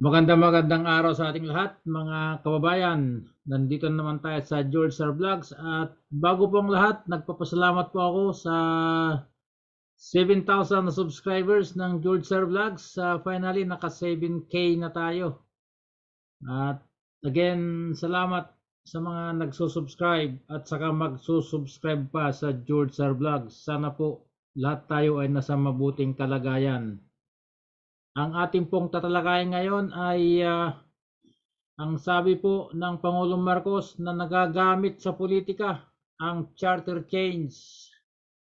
Magandang magandang araw sa ating lahat mga kababayan. Nandito naman tayo sa George Sir Vlogs at bago po ang lahat nagpapasalamat po ako sa 7,000 na subscribers ng George Sir Vlogs. Uh, finally naka 7K na tayo. At again salamat sa mga nagsusubscribe at saka magsusubscribe pa sa George Sir Vlogs. Sana po lahat tayo ay nasa mabuting kalagayan. Ang ating pong tatalakayan ngayon ay uh, ang sabi po ng Pangulong Marcos na nagagamit sa politika ang charter change.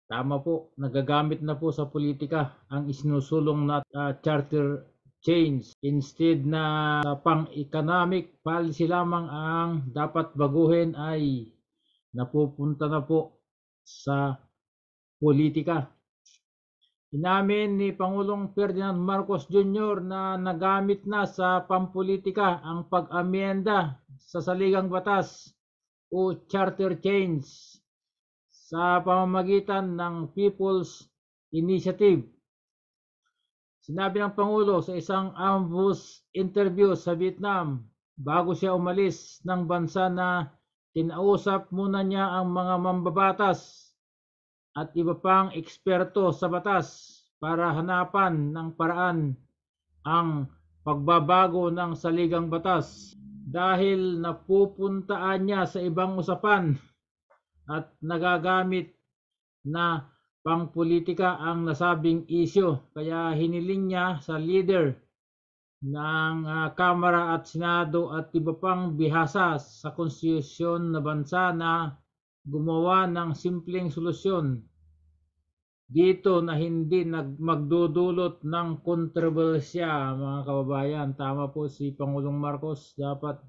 Tama po, nagagamit na po sa politika ang isinusulong na uh, charter change. Instead na pang-economic policy lamang ang dapat baguhin ay napupunta na po sa politika. Inamin ni Pangulong Ferdinand Marcos Jr. na nagamit na sa pampolitika ang pag-amyenda sa saligang batas o charter change sa pamamagitan ng People's Initiative. Sinabi ng Pangulo sa isang ambush interview sa Vietnam bago siya umalis ng bansa na kinausap muna niya ang mga mambabatas at iba pang eksperto sa batas para hanapan ng paraan ang pagbabago ng saligang batas dahil napupuntaan niya sa ibang usapan at nagagamit na pangpolitika ang nasabing isyo. Kaya hiniling niya sa leader ng uh, Kamara at Senado at iba pang bihasa sa konstitusyon na bansa na gumawa ng simpleng solusyon dito na hindi nag, magdudulot ng kontrobersya mga kababayan. Tama po si Pangulong Marcos, dapat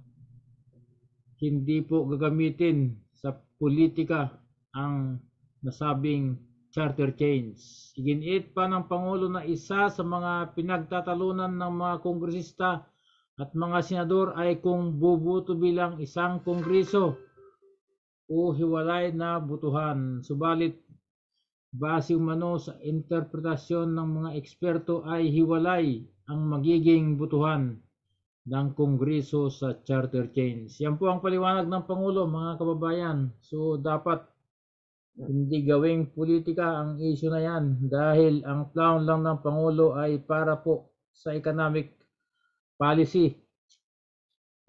hindi po gagamitin sa politika ang nasabing charter change. Iginit pa ng Pangulo na isa sa mga pinagtatalunan ng mga kongresista at mga senador ay kung bubuto bilang isang kongreso o hiwalay na butuhan. Subalit, base umano sa interpretasyon ng mga eksperto ay hiwalay ang magiging butuhan ng Kongreso sa charter change. Yan po ang paliwanag ng Pangulo mga kababayan. So dapat hindi gawing politika ang issue na yan dahil ang plan lang ng Pangulo ay para po sa economic policy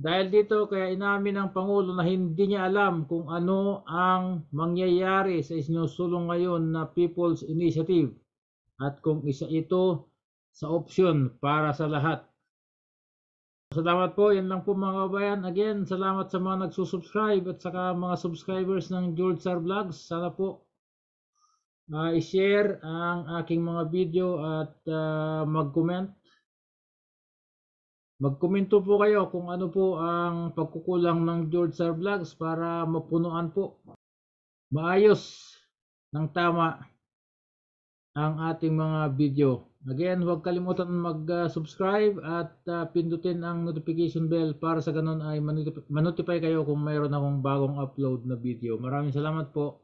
dahil dito kaya inamin ng Pangulo na hindi niya alam kung ano ang mangyayari sa isinusulong ngayon na People's Initiative at kung isa ito sa opsyon para sa lahat. Salamat po, yan lang po mga kabayan. Again, salamat sa mga nagsusubscribe at saka mga subscribers ng George Sar Vlogs. Sana po uh, i-share ang aking mga video at uh, mag-comment Magkomento po kayo kung ano po ang pagkukulang ng George Sir Vlogs para mapunuan po maayos ng tama ang ating mga video. Again, huwag kalimutan mag-subscribe at uh, pindutin ang notification bell para sa ganun ay manotify kayo kung mayroon akong bagong upload na video. Maraming salamat po.